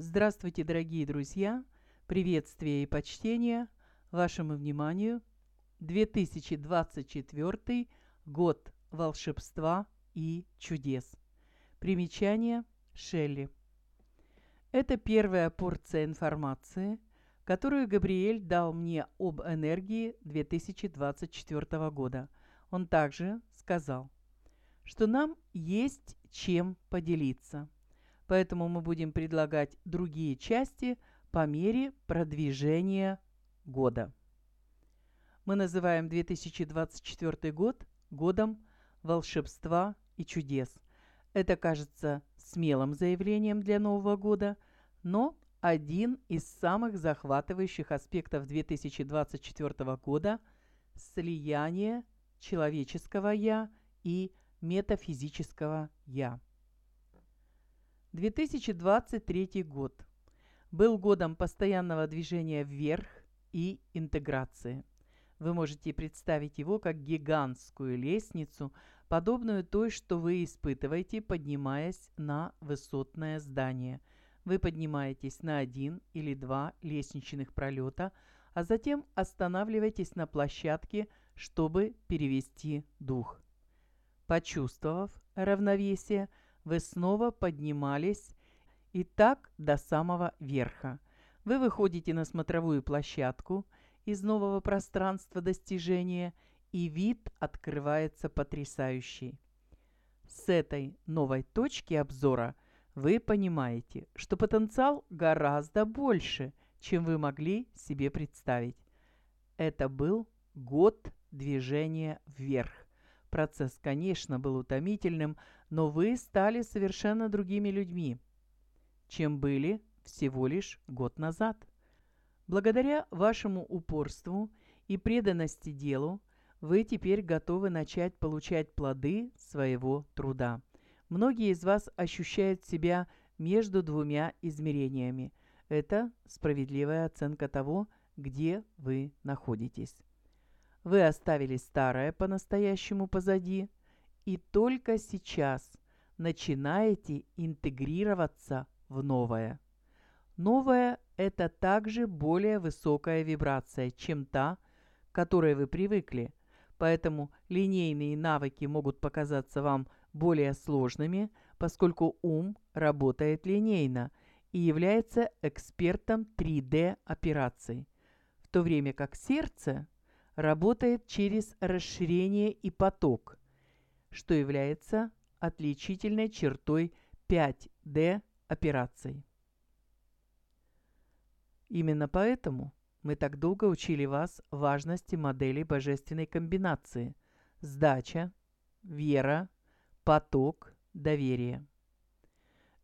Здравствуйте, дорогие друзья! Приветствие и почтение вашему вниманию! 2024 год волшебства и чудес. Примечание Шелли. Это первая порция информации, которую Габриэль дал мне об энергии 2024 года. Он также сказал, что нам есть чем поделиться – поэтому мы будем предлагать другие части по мере продвижения года. Мы называем 2024 год годом волшебства и чудес. Это кажется смелым заявлением для Нового года, но один из самых захватывающих аспектов 2024 года – слияние человеческого «я» и метафизического «я». 2023 год был годом постоянного движения вверх и интеграции. Вы можете представить его как гигантскую лестницу, подобную той, что вы испытываете, поднимаясь на высотное здание. Вы поднимаетесь на один или два лестничных пролета, а затем останавливаетесь на площадке, чтобы перевести дух. Почувствовав равновесие – вы снова поднимались и так до самого верха. Вы выходите на смотровую площадку из нового пространства достижения, и вид открывается потрясающий. С этой новой точки обзора вы понимаете, что потенциал гораздо больше, чем вы могли себе представить. Это был год движения вверх. Процесс, конечно, был утомительным, но вы стали совершенно другими людьми, чем были всего лишь год назад. Благодаря вашему упорству и преданности делу вы теперь готовы начать получать плоды своего труда. Многие из вас ощущают себя между двумя измерениями. Это справедливая оценка того, где вы находитесь. Вы оставили старое по-настоящему позади, и только сейчас начинаете интегрироваться в новое. Новое – это также более высокая вибрация, чем та, к которой вы привыкли. Поэтому линейные навыки могут показаться вам более сложными, поскольку ум работает линейно и является экспертом 3D-операций, в то время как сердце работает через расширение и поток – что является отличительной чертой 5D операций. Именно поэтому мы так долго учили вас важности модели божественной комбинации – сдача, вера, поток, доверие.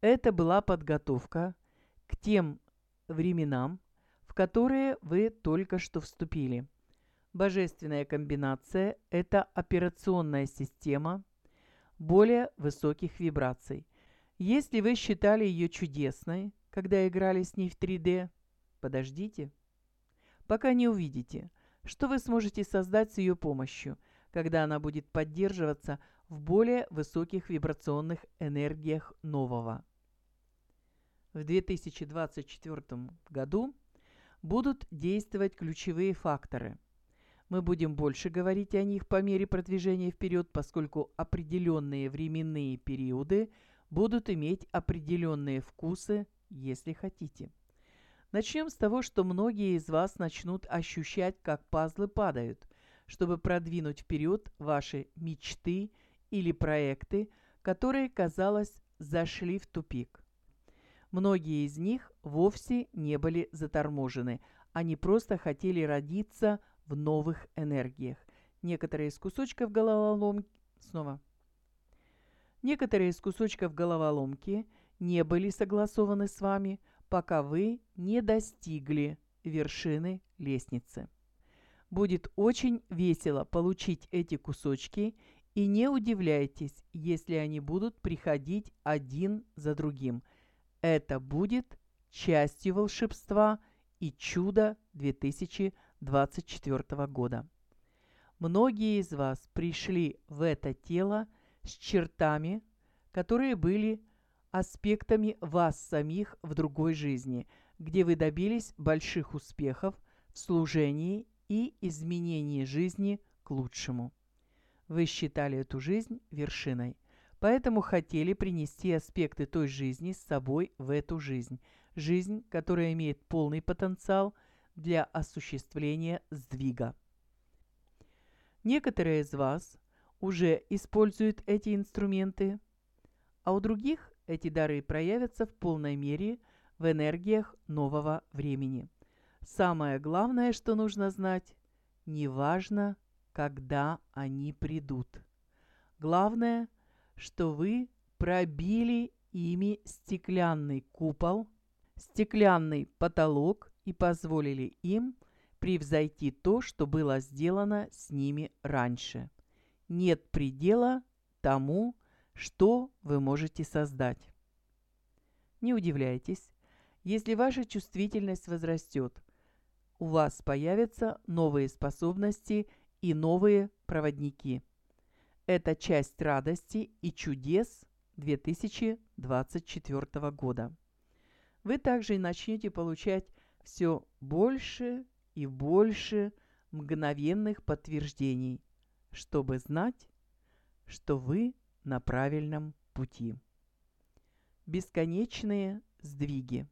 Это была подготовка к тем временам, в которые вы только что вступили – Божественная комбинация – это операционная система более высоких вибраций. Если вы считали ее чудесной, когда играли с ней в 3D, подождите, пока не увидите, что вы сможете создать с ее помощью, когда она будет поддерживаться в более высоких вибрационных энергиях нового. В 2024 году будут действовать ключевые факторы – мы будем больше говорить о них по мере продвижения вперед, поскольку определенные временные периоды будут иметь определенные вкусы, если хотите. Начнем с того, что многие из вас начнут ощущать, как пазлы падают, чтобы продвинуть вперед ваши мечты или проекты, которые, казалось, зашли в тупик. Многие из них вовсе не были заторможены, они просто хотели родиться – в новых энергиях. Некоторые из кусочков головоломки... Снова. Некоторые из кусочков головоломки не были согласованы с вами, пока вы не достигли вершины лестницы. Будет очень весело получить эти кусочки и не удивляйтесь, если они будут приходить один за другим. Это будет частью волшебства и чуда 2020. 24 года. Многие из вас пришли в это тело с чертами, которые были аспектами вас самих в другой жизни, где вы добились больших успехов в служении и изменении жизни к лучшему. Вы считали эту жизнь вершиной, поэтому хотели принести аспекты той жизни с собой в эту жизнь, жизнь, которая имеет полный потенциал – для осуществления сдвига. Некоторые из вас уже используют эти инструменты, а у других эти дары проявятся в полной мере в энергиях нового времени. Самое главное, что нужно знать, неважно, когда они придут. Главное, что вы пробили ими стеклянный купол, стеклянный потолок и позволили им превзойти то, что было сделано с ними раньше. Нет предела тому, что вы можете создать. Не удивляйтесь, если ваша чувствительность возрастет, у вас появятся новые способности и новые проводники. Это часть радости и чудес 2024 года. Вы также начнете получать все больше и больше мгновенных подтверждений, чтобы знать, что вы на правильном пути. Бесконечные сдвиги,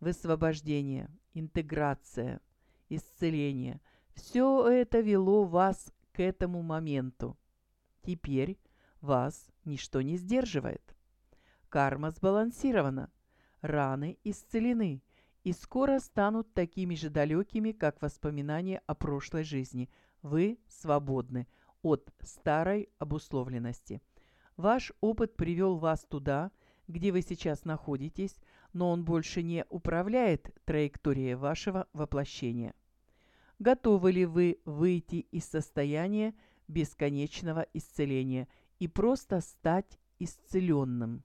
высвобождение, интеграция, исцеление – все это вело вас к этому моменту. Теперь вас ничто не сдерживает. Карма сбалансирована, раны исцелены – и скоро станут такими же далекими, как воспоминания о прошлой жизни. Вы свободны от старой обусловленности. Ваш опыт привел вас туда, где вы сейчас находитесь, но он больше не управляет траекторией вашего воплощения. Готовы ли вы выйти из состояния бесконечного исцеления и просто стать исцеленным?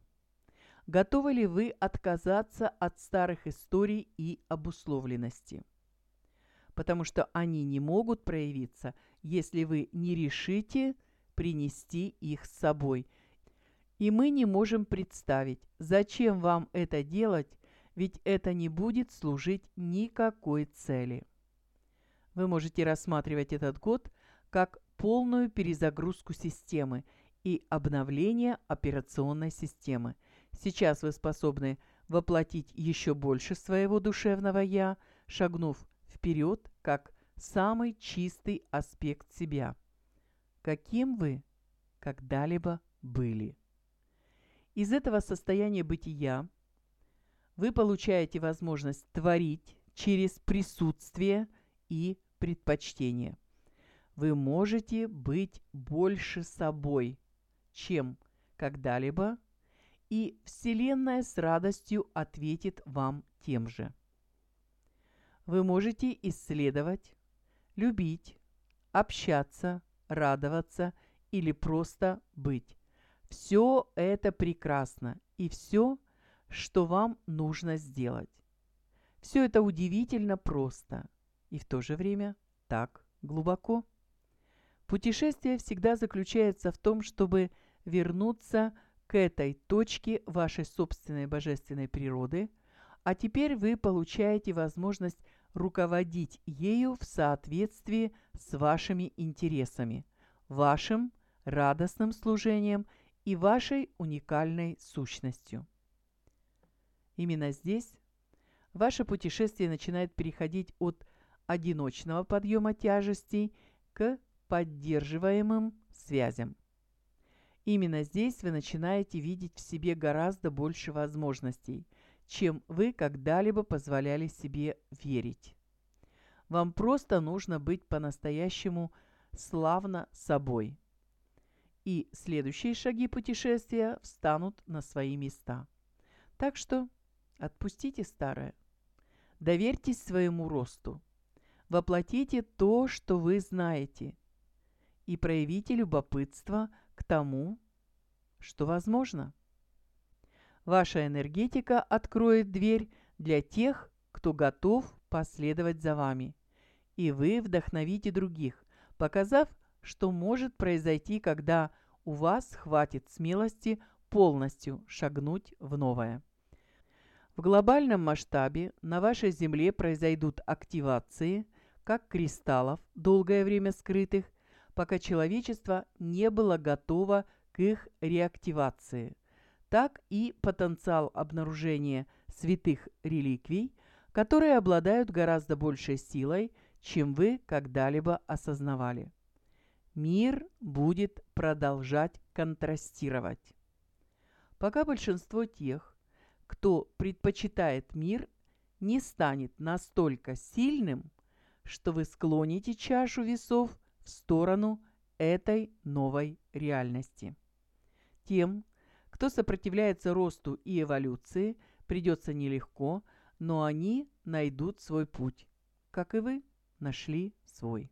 Готовы ли вы отказаться от старых историй и обусловленности? Потому что они не могут проявиться, если вы не решите принести их с собой. И мы не можем представить, зачем вам это делать, ведь это не будет служить никакой цели. Вы можете рассматривать этот год как полную перезагрузку системы и обновление операционной системы – Сейчас вы способны воплотить еще больше своего душевного «я», шагнув вперед как самый чистый аспект себя, каким вы когда-либо были. Из этого состояния бытия вы получаете возможность творить через присутствие и предпочтение. Вы можете быть больше собой, чем когда-либо и Вселенная с радостью ответит вам тем же. Вы можете исследовать, любить, общаться, радоваться или просто быть. Все это прекрасно и все, что вам нужно сделать. Все это удивительно просто и в то же время так глубоко. Путешествие всегда заключается в том, чтобы вернуться к к этой точке вашей собственной божественной природы, а теперь вы получаете возможность руководить ею в соответствии с вашими интересами, вашим радостным служением и вашей уникальной сущностью. Именно здесь ваше путешествие начинает переходить от одиночного подъема тяжестей к поддерживаемым связям. Именно здесь вы начинаете видеть в себе гораздо больше возможностей, чем вы когда-либо позволяли себе верить. Вам просто нужно быть по-настоящему славно собой. И следующие шаги путешествия встанут на свои места. Так что отпустите старое. Доверьтесь своему росту. Воплотите то, что вы знаете. И проявите любопытство – к тому, что возможно. Ваша энергетика откроет дверь для тех, кто готов последовать за вами. И вы вдохновите других, показав, что может произойти, когда у вас хватит смелости полностью шагнуть в новое. В глобальном масштабе на вашей Земле произойдут активации как кристаллов, долгое время скрытых, пока человечество не было готово к их реактивации. Так и потенциал обнаружения святых реликвий, которые обладают гораздо большей силой, чем вы когда-либо осознавали. Мир будет продолжать контрастировать. Пока большинство тех, кто предпочитает мир, не станет настолько сильным, что вы склоните чашу весов в сторону этой новой реальности. Тем, кто сопротивляется росту и эволюции, придется нелегко, но они найдут свой путь, как и вы нашли свой.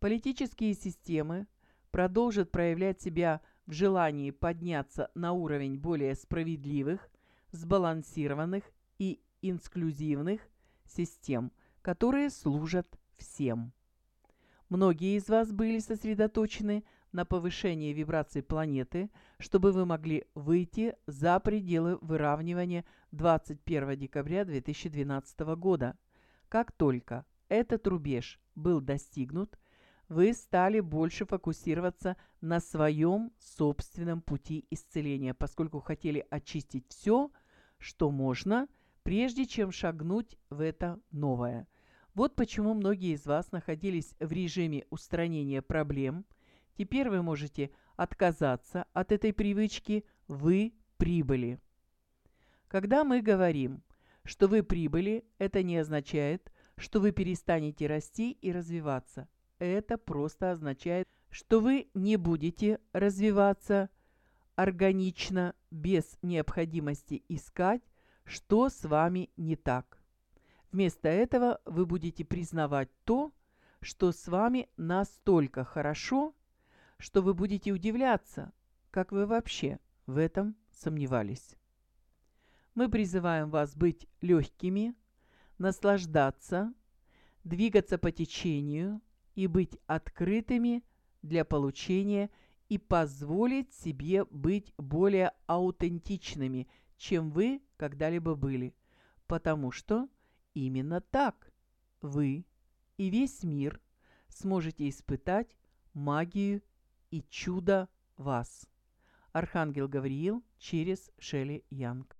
Политические системы продолжат проявлять себя в желании подняться на уровень более справедливых, сбалансированных и инклюзивных систем, которые служат всем. Многие из вас были сосредоточены на повышении вибраций планеты, чтобы вы могли выйти за пределы выравнивания 21 декабря 2012 года. Как только этот рубеж был достигнут, вы стали больше фокусироваться на своем собственном пути исцеления, поскольку хотели очистить все, что можно, прежде чем шагнуть в это новое – вот почему многие из вас находились в режиме устранения проблем. Теперь вы можете отказаться от этой привычки «вы прибыли». Когда мы говорим, что вы прибыли, это не означает, что вы перестанете расти и развиваться. Это просто означает, что вы не будете развиваться органично, без необходимости искать, что с вами не так. Вместо этого вы будете признавать то, что с вами настолько хорошо, что вы будете удивляться, как вы вообще в этом сомневались. Мы призываем вас быть легкими, наслаждаться, двигаться по течению и быть открытыми для получения и позволить себе быть более аутентичными, чем вы когда-либо были, потому что – Именно так вы и весь мир сможете испытать магию и чудо вас. Архангел Гавриил через Шелли Янг.